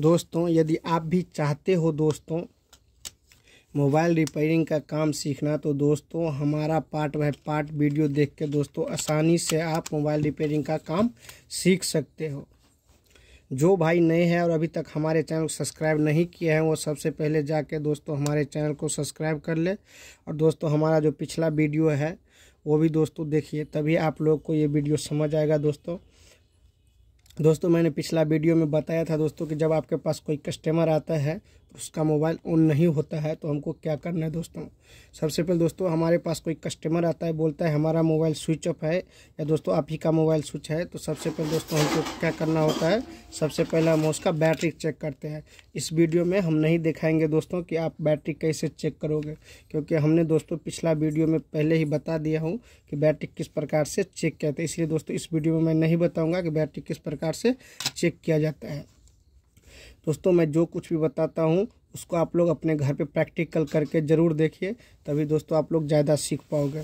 दोस्तों यदि आप भी चाहते हो दोस्तों मोबाइल रिपेयरिंग का काम सीखना तो दोस्तों हमारा पार्ट बाय पार्ट वीडियो देख के दोस्तों आसानी से आप मोबाइल रिपेयरिंग का काम सीख सकते हो जो भाई नए हैं और अभी तक हमारे चैनल को सब्सक्राइब नहीं किए हैं वो सबसे पहले जाके दोस्तों हमारे चैनल को सब्सक्राइब कर ले और दोस्तों हमारा जो पिछला वीडियो है वो भी दोस्तों देखिए तभी आप लोग को ये वीडियो समझ आएगा दोस्तों दोस्तों मैंने पिछला वीडियो में बताया था दोस्तों कि जब आपके पास कोई कस्टमर आता है उसका मोबाइल ऑन नहीं होता है तो हमको क्या करना है दोस्तों सबसे पहले दोस्तों हमारे पास कोई कस्टमर आता है बोलता है हमारा मोबाइल स्विच ऑफ है या दोस्तों आप ही का मोबाइल स्विच है तो सबसे पहले दोस्तों हमको क्या करना होता है सबसे पहले हम उसका बैटरी चेक करते हैं इस वीडियो में हम नहीं दिखाएंगे दोस्तों कि आप बैटरी कैसे चेक करोगे क्योंकि हमने दोस्तों पिछला वीडियो में पहले ही बता दिया हूँ कि बैटरी किस प्रकार से चेक कहते हैं है इसलिए दोस्तों इस वीडियो में मैं नहीं बताऊँगा कि बैटरी किस प्रकार से चेक किया जाता है दोस्तों मैं जो कुछ भी बताता हूँ उसको आप लोग अपने घर पे प्रैक्टिकल करके ज़रूर देखिए तभी दोस्तों आप लोग ज़्यादा सीख पाओगे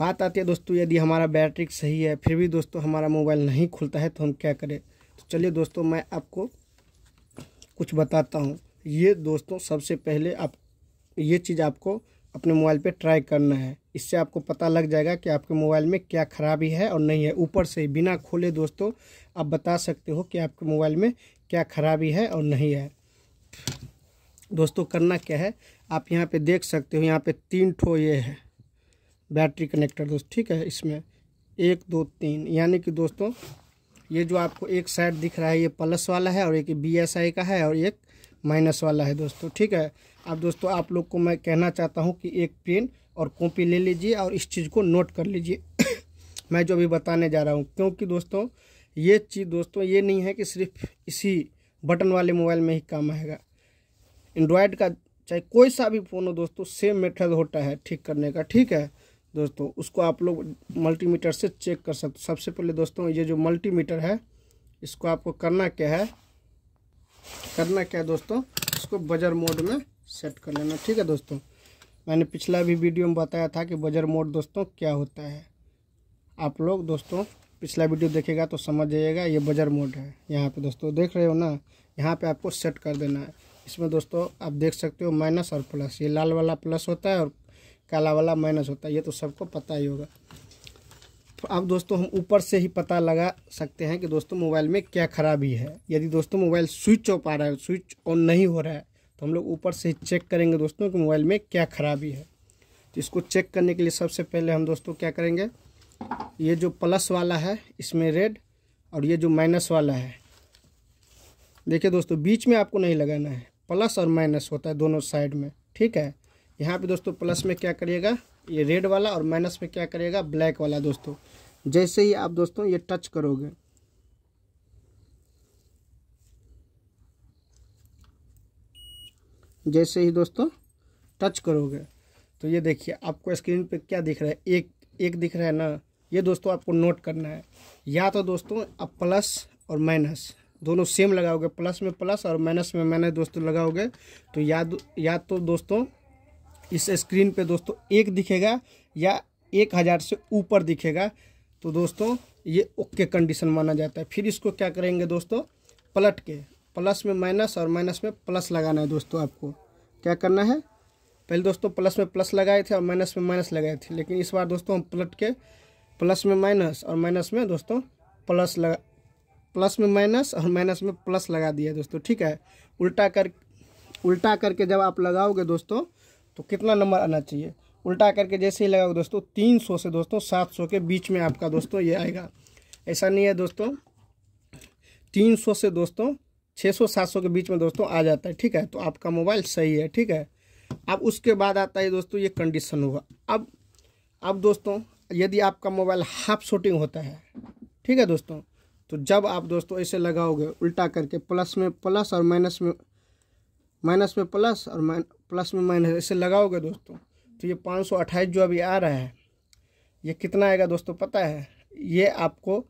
बात आती है दोस्तों यदि हमारा बैटरी सही है फिर भी दोस्तों हमारा मोबाइल नहीं खुलता है तो हम क्या करें तो चलिए दोस्तों मैं आपको कुछ बताता हूँ ये दोस्तों सबसे पहले आप ये चीज़ आपको अपने मोबाइल पे ट्राई करना है इससे आपको पता लग जाएगा कि आपके मोबाइल में क्या खराबी है और नहीं है ऊपर से बिना खोले दोस्तों आप बता सकते हो कि आपके मोबाइल में क्या खराबी है और नहीं है दोस्तों करना क्या है आप यहाँ पे देख सकते हो यहाँ पे तीन ठो ये है बैटरी कनेक्टर दोस्त ठीक है इसमें एक दो तीन यानी कि दोस्तों ये जो आपको एक साइड दिख रहा है ये प्लस वाला है और एक बी एस आई का है और एक माइनस वाला है दोस्तों ठीक है अब दोस्तों आप लोग को मैं कहना चाहता हूँ कि एक पेन और कॉपी ले लीजिए और इस चीज़ को नोट कर लीजिए मैं जो अभी बताने जा रहा हूँ क्योंकि दोस्तों ये चीज़ दोस्तों ये नहीं है कि सिर्फ इसी बटन वाले मोबाइल में ही काम आएगा एंड्रॉयड का चाहे कोई सा भी फ़ोन हो दोस्तों सेम मेथड होता है ठीक करने का ठीक है दोस्तों उसको आप लोग मल्टीमीटर से चेक कर सकते सबसे पहले दोस्तों ये जो मल्टीमीटर है इसको आपको करना क्या है करना क्या है दोस्तों इसको बजर मोड में सेट कर लेना ठीक है दोस्तों मैंने पिछला भी वीडियो में बताया था कि बजर मोड दोस्तों क्या होता है आप लोग दोस्तों पिछला वीडियो देखेगा तो समझ जाइएगा ये बजर मोड है यहाँ पे दोस्तों देख रहे हो ना यहाँ पे आपको सेट कर देना है इसमें दोस्तों आप देख सकते हो माइनस और प्लस ये लाल वाला प्लस होता है और काला वाला माइनस होता है ये तो सबको पता ही होगा तो अब दोस्तों हम ऊपर से ही पता लगा सकते हैं कि दोस्तों मोबाइल में क्या खराबी है यदि दोस्तों मोबाइल स्विच ऑफ आ रहा है स्विच ऑन नहीं हो रहा है तो हम लोग ऊपर से ही चेक करेंगे दोस्तों कि मोबाइल में क्या खराबी है तो इसको चेक करने के लिए सबसे पहले हम दोस्तों क्या करेंगे ये जो प्लस वाला है इसमें रेड और ये जो माइनस वाला है देखिए दोस्तों बीच में आपको नहीं लगाना है प्लस और माइनस होता है दोनों साइड में ठीक है यहाँ पे दोस्तों प्लस में क्या करिएगा ये रेड वाला और माइनस में क्या करिएगा ब्लैक वाला दोस्तों जैसे ही आप दोस्तों ये टच करोगे जैसे ही दोस्तों टच करोगे तो ये देखिए आपको स्क्रीन पे क्या दिख रहा है एक एक दिख रहा है ना ये दोस्तों आपको नोट करना है या तो दोस्तों आप प्लस और माइनस दोनों सेम लगाओगे प्लस में प्लस और माइनस में माइनस दोस्तों लगाओगे तो या या तो दोस्तों इस स्क्रीन पे दोस्तों एक दिखेगा या एक हज़ार से ऊपर दिखेगा तो दोस्तों ये ओके कंडीशन माना जाता है फिर इसको क्या करेंगे दोस्तों पलट के प्लस में माइनस और माइनस में प्लस लगाना है दोस्तों आपको क्या करना है पहले दोस्तों प्लस में प्लस लगाए थे और माइनस में माइनस लगाए थे लेकिन इस बार दोस्तों हम पलट के प्लस में माइनस और माइनस में दोस्तों प्लस लगा प्लस में माइनस और माइनस में प्लस लगा दिया दोस्तों ठीक है उल्टा कर उल्टा करके जब आप लगाओगे दोस्तों तो कितना नंबर आना चाहिए उल्टा करके जैसे ही लगाओगे दोस्तों तीन सौ से दोस्तों सात सौ के बीच में आपका दोस्तों ये आएगा ऐसा नहीं है दोस्तों तीन सौ से दोस्तों छः सौ सात सौ के बीच में दोस्तों आ जाता है ठीक है तो आपका मोबाइल सही है ठीक है अब उसके बाद आता है दोस्तों ये कंडीशन हुआ अब अब दोस्तों यदि आपका मोबाइल हाफ शूटिंग होता है ठीक है दोस्तों तो जब आप दोस्तों ऐसे लगाओगे उल्टा करके प्लस में प्लस और माइनस में माइनस में प्लस और माइन प्लस में माइनस ऐसे लगाओगे दोस्तों तो ये पाँच सौ अट्ठाईस जो अभी आ रहा है ये कितना आएगा दोस्तों पता है ये आपको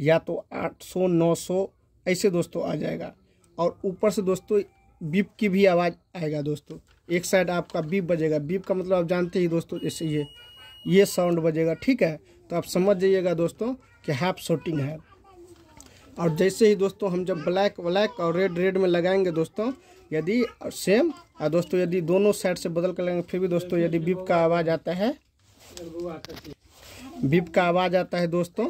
या तो आठ सौ नौ सौ ऐसे दोस्तों आ जाएगा और ऊपर से दोस्तों बीप की भी आवाज़ आएगा दोस्तों एक साइड आपका बीप बजेगा बीप का मतलब आप जानते ही दोस्तों जैसे ये ये साउंड बजेगा ठीक है तो आप समझ जाइएगा दोस्तों कि हैप शूटिंग है और जैसे ही दोस्तों हम जब ब्लैक ब्लैक और रेड रेड में लगाएंगे दोस्तों यदि सेम और दोस्तों यदि दोनों साइड से बदल कर लगाएंगे फिर भी दोस्तों यदि बीप का आवाज़ आता है बीप का आवाज़ आता है दोस्तों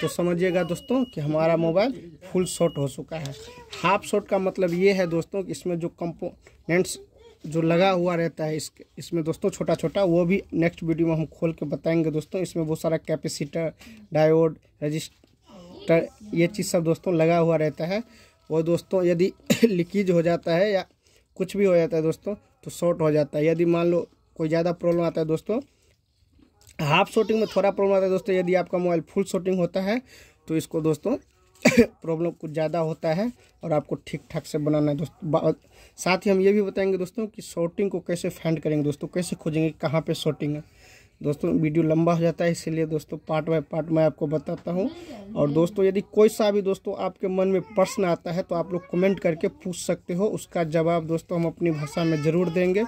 तो समझिएगा दोस्तों कि हमारा मोबाइल फुल शॉट हो चुका है हाफ शॉट का मतलब ये है दोस्तों कि इसमें जो कंपोनेंट्स जो लगा हुआ रहता है इसके इसमें दोस्तों छोटा छोटा वो भी नेक्स्ट वीडियो में हम खोल के बताएंगे दोस्तों इसमें बहुत सारा कैपेसिटर डायोड रजिस्टर ये चीज़ सब दोस्तों लगा हुआ रहता है वो दोस्तों यदि लीकेज हो जाता है या कुछ भी हो जाता है दोस्तों तो शॉर्ट हो जाता है यदि मान लो कोई ज़्यादा प्रॉब्लम आता है दोस्तों हाफ शॉटिंग में थोड़ा प्रॉब्लम आता है दोस्तों यदि आपका मोबाइल फुल शॉटिंग होता है तो इसको दोस्तों प्रॉब्लम कुछ ज़्यादा होता है और आपको ठीक ठाक से बनाना है दोस्तों साथ ही हम ये भी बताएंगे दोस्तों कि शॉर्टिंग को कैसे फाइंड करेंगे दोस्तों कैसे खोजेंगे कहाँ पे शॉर्टिंग है दोस्तों वीडियो लंबा हो जाता है इसीलिए दोस्तों पार्ट बाय पार्ट मैं आपको बताता हूँ और दोस्तों यदि कोई सा भी दोस्तों आपके मन में प्रश्न आता है तो आप लोग कमेंट करके पूछ सकते हो उसका जवाब दोस्तों हम अपनी भाषा में ज़रूर देंगे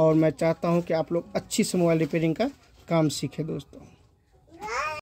और मैं चाहता हूँ कि आप लोग अच्छी से मोबाइल रिपेयरिंग का काम सीखें दोस्तों